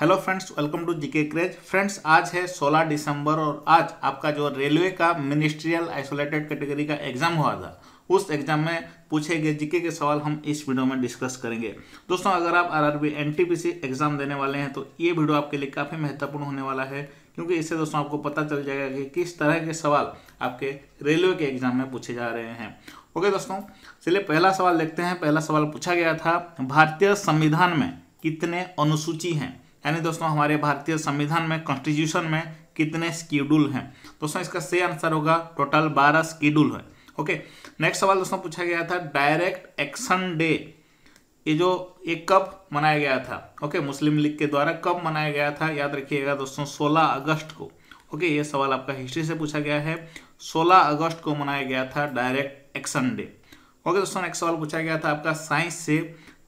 hello friends welcome to GK craze friends आज है 16 दिसंबर और आज आपका जो रेलवे का मिनिस्ट्रियल आइसोलेटेड कैटेगरी का एग्जाम हुआ था उस एग्जाम में पूछे गए जीके के सवाल हम इस वीडियो में डिस्कस करेंगे दोस्तों अगर आप आरआरबी एनटीपीसी एग्जाम देने वाले हैं तो ये वीडियो आपके लिए काफ़ी महत्वपूर्ण होने वाला है क्योंकि इससे दोस्तों आपको पता चल जाएगा कि किस तरह के सवाल आपके रेलवे के एग्जाम में पूछे जा रहे हैं ओके दोस्तों चलिए पहला सवाल देखते हैं पहला सवाल पूछा गया था भारतीय संविधान में कितने अनुसूची हैं यानी दोस्तों हमारे भारतीय संविधान में कॉन्स्टिट्यूशन में कितने स्कीड्यूल हैं दोस्तों इसका सही आंसर होगा टोटल बारह स्कीड्यूल है ओके नेक्स्ट सवाल दोस्तों पूछा गया था डायरेक्ट एक्शन डे ये जो ये कब मनाया गया था ओके मुस्लिम लीग के द्वारा कब मनाया गया था याद रखिएगा दोस्तों सोलह अगस्त को ओके ये सवाल आपका हिस्ट्री से पूछा गया है सोलह अगस्त को मनाया गया था डायरेक्ट एक्शन डे ओके दोस्तों नेक्स्ट सवाल पूछा गया था आपका साइंस से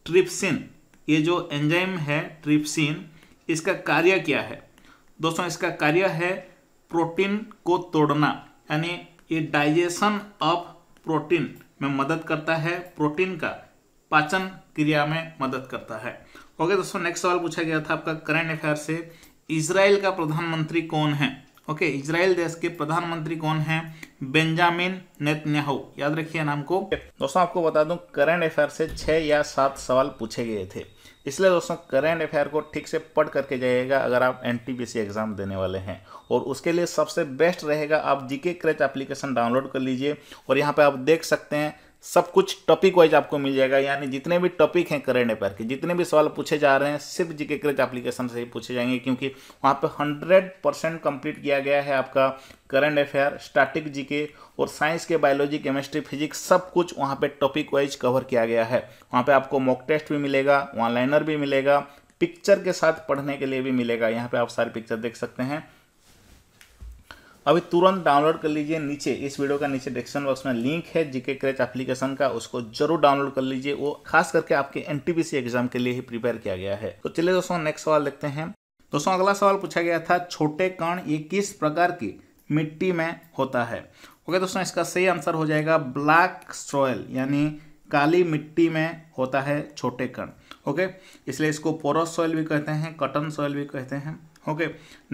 ट्रिप्सिन ये जो एंजाइम है ट्रिप्सिन इसका कार्य क्या है दोस्तों इसका कार्य है प्रोटीन को तोड़ना यानी ये डाइजेशन ऑफ प्रोटीन में मदद करता है प्रोटीन का पाचन क्रिया में मदद करता है ओके दोस्तों नेक्स्ट सवाल पूछा गया था आपका करंट अफेयर से इसराइल का प्रधानमंत्री कौन है ओके इसराइल देश के प्रधानमंत्री कौन है बेंजामिन नेतन्याहू याद रखिए नाम को दोस्तों आपको बता दूं करंट अफेयर से छह या सात सवाल पूछे गए थे इसलिए दोस्तों करेंट अफेयर को ठीक से पढ़ करके जाइएगा अगर आप एन एग्ज़ाम देने वाले हैं और उसके लिए सबसे बेस्ट रहेगा आप जीके क्रैच एप्लीकेशन डाउनलोड कर लीजिए और यहाँ पे आप देख सकते हैं सब कुछ टॉपिक वाइज आपको मिल जाएगा यानी जितने भी टॉपिक हैं करेंट अफेयर के जितने भी सवाल पूछे जा रहे हैं सिर्फ जीके करेंट एप्लीकेशन से ही पूछे जाएंगे क्योंकि वहाँ पे हंड्रेड परसेंट कंप्लीट किया गया है आपका करंट अफेयर स्टैटिक जीके और साइंस के बायोलॉजी केमिस्ट्री फिजिक्स सब कुछ वहाँ पर टॉपिक वाइज कवर किया गया है वहाँ पर आपको मॉक टेस्ट भी मिलेगा ऑनलाइनर लाइनर भी मिलेगा पिक्चर के साथ पढ़ने के लिए भी मिलेगा यहाँ पर आप सारी पिक्चर देख सकते हैं अभी तुरंत डाउनलोड कर लीजिए नीचे इस वीडियो का नीचे डिस्क्रिप्शन बॉक्स में लिंक है जीके क्रेच एप्लीकेशन का उसको जरूर डाउनलोड कर लीजिए वो खास करके आपके एनटीपीसी एग्जाम के लिए ही प्रिपेयर किया गया है तो चलिए दोस्तों नेक्स्ट सवाल देखते हैं दोस्तों अगला सवाल पूछा गया था छोटे कण ये किस प्रकार की मिट्टी में होता है ओके दोस्तों इसका सही आंसर हो जाएगा ब्लैक सॉयल यानी काली मिट्टी में होता है छोटे कण ओके इसलिए इसको पोरस सॉयल भी कहते हैं कटन सॉयल भी कहते हैं ओके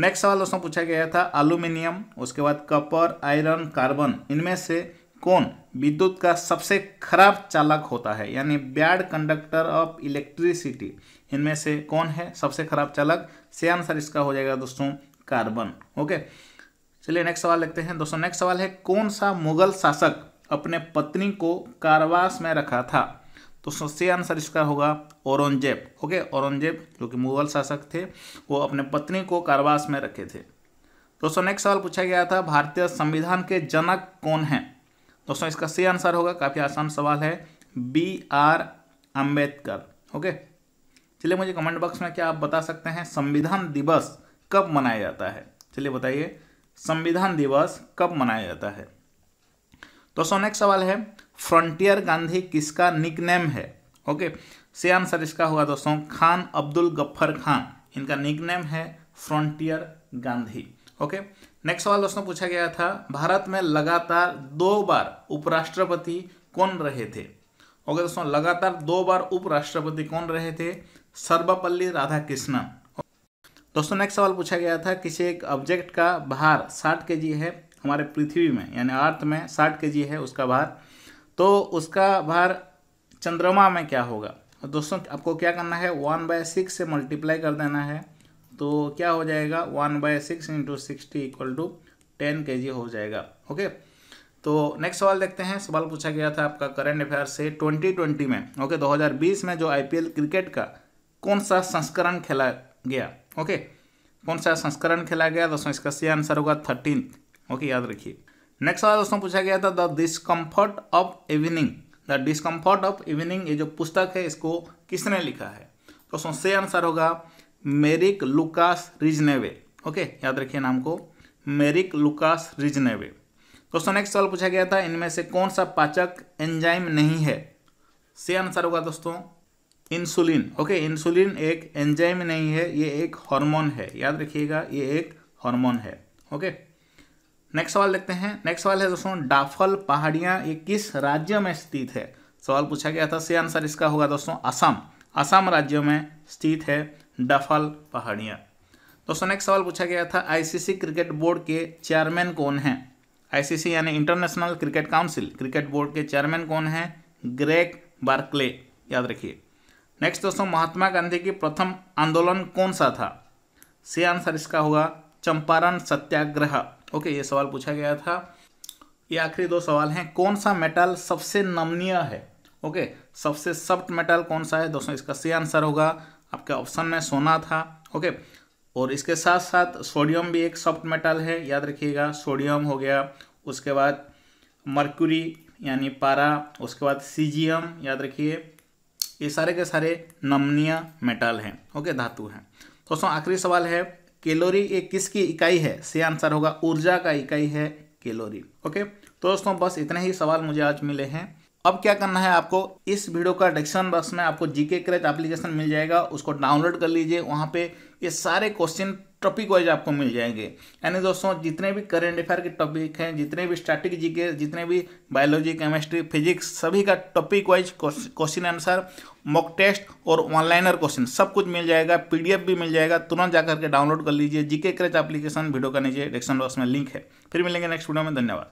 नेक्स्ट सवाल दोस्तों पूछा गया था अल्यूमिनियम उसके बाद कपर आयरन कार्बन इनमें से कौन विद्युत का सबसे खराब चालक होता है यानी बैड कंडक्टर ऑफ इलेक्ट्रिसिटी इनमें से कौन है सबसे खराब चालक से आंसर इसका हो जाएगा दोस्तों कार्बन ओके चलिए नेक्स्ट सवाल देखते हैं दोस्तों नेक्स्ट सवाल है कौन सा मुगल शासक अपने पत्नी को कारवास में रखा था तो सबसे आंसर इसका होगा औरंगजेब ओके औरंगजेब जो कि मुगल शासक थे वो अपने पत्नी को कारवास में रखे थे दोस्तों नेक्स्ट सवाल पूछा गया था भारतीय संविधान के जनक कौन हैं दोस्तों इसका सही आंसर होगा काफ़ी आसान सवाल है बी आर अम्बेडकर ओके चलिए मुझे कमेंट बॉक्स में क्या आप बता सकते हैं संविधान दिवस कब मनाया जाता है चलिए बताइए संविधान दिवस कब मनाया जाता है दोस्तों नेक्स्ट सवाल है फ्रंटियर गांधी किसका निकनेम है ओके से आंसर इसका होगा दोस्तों खान अब्दुल गफ्फर खान इनका निकनेम है फ्रंटियर गांधी ओके नेक्स्ट सवाल दोस्तों पूछा गया था भारत में लगातार दो बार उपराष्ट्रपति कौन रहे थे ओके दोस्तों लगातार दो बार उपराष्ट्रपति कौन रहे थे सर्वपल्ली राधाकृष्णन दोस्तों नेक्स्ट सवाल पूछा गया था किसी एक ऑब्जेक्ट का भार 60 के है हमारे पृथ्वी में यानी अर्थ में 60 के है उसका भार तो उसका भार चंद्रमा में क्या होगा तो दोस्तों आपको क्या करना है वन बाय सिक्स से मल्टीप्लाई कर देना है तो क्या हो जाएगा one by six into sixty equal to ten K G हो जाएगा ओके तो नेक्स्ट सवाल देखते हैं सवाल पूछा गया था आपका करंट अफेयर से 2020 में ओके 2020 में जो आईपीएल क्रिकेट का कौन सा संस्करण खेला गया ओके कौन सा संस्करण खेला गया दोस्तों इसका सही आंसर होगा थर्टीन ओके याद रखिए नेक्स्ट सवाल दोस्तों पूछा गया था the discomfort of evening the discomfort of evening ये जो पुस्तक है इसको किसने लिखा है दोस्तों से आंसर होगा मेरिक लुकास रिजनेवे ओके याद रखिए नाम को मेरिक लुकास रिजनेवे दोस्तों नेक्स्ट सवाल पूछा गया था इनमें से कौन सा पाचक एंजाइम नहीं है से आंसर होगा दोस्तों इंसुलिन ओके इंसुलिन एक एंजाइम नहीं है ये एक हार्मोन है याद रखिएगा ये एक हार्मोन है ओके नेक्स्ट सवाल देखते हैं नेक्स्ट सवाल है दोस्तों डाफल पहाड़ियाँ ये किस राज्य में स्थित है सवाल पूछा गया था से आंसर इसका होगा दोस्तों असम असम राज्य में स्थित है डफल पहाड़ियाँ दोस्तों नेक्स्ट सवाल पूछा गया था आईसीसी क्रिकेट बोर्ड के चेयरमैन कौन हैं आईसीसी यानी international cricket council cricket board के चेयरमैन कौन हैं ग्रेग बार्कले याद रखिए नेक्स्ट दोस्तों महात्मा गांधी की प्रथम आंदोलन कौन सा था से आंसर इसका होगा चंपारण सत्याग्रह ओके ये सवाल पूछा गया था ये आखिरी दो सवाल हैं कौन सा मेटल सबसे नमनीय है ओके सबसे सॉफ्ट मेटल कौन सा है दोस्तों इसका सी आंसर होगा आपके ऑप्शन में सोना था ओके और इसके साथ साथ सोडियम भी एक सॉफ्ट मेटल है याद रखिएगा सोडियम हो गया उसके बाद मर्क्यूरी यानी पारा उसके बाद सीजियम याद रखिए ये सारे के सारे नमनीय मेटल हैं ओके धातु हैं दोस्तों आखिरी सवाल है कैलोरी एक किसकी इकाई है से आंसर होगा ऊर्जा का इकाई है कैलोरी ओके तो दोस्तों बस इतने ही सवाल मुझे आज मिले हैं अब क्या करना है आपको इस वीडियो का डिस्क्रिप्शन बॉक्स में आपको जीके क्रेच एप्लीकेशन मिल जाएगा उसको डाउनलोड कर लीजिए वहाँ पे ये सारे क्वेश्चन टॉपिक वाइज आपको मिल जाएंगे यानी दोस्तों जितने भी करेंट अफेयर के टॉपिक हैं जितने भी स्टैटिक जीके जितने भी बायोलॉजी केमिस्ट्री फिजिक्स सभी का topic wise question answer mock test और ऑनलाइनर क्वेश्चन सब कुछ मिल जाएगा पीडीएफ भी मिल जाएगा तुरंत जाकर के डाउनलोड कर लीजिए जीके क्रेच एप्लीकेशन वीडियो का नीचे डिस्क्रिप्शन बॉक्स में लिंक है फिर मिलेंगे नेक्स्ट वीडियो में धन्यवाद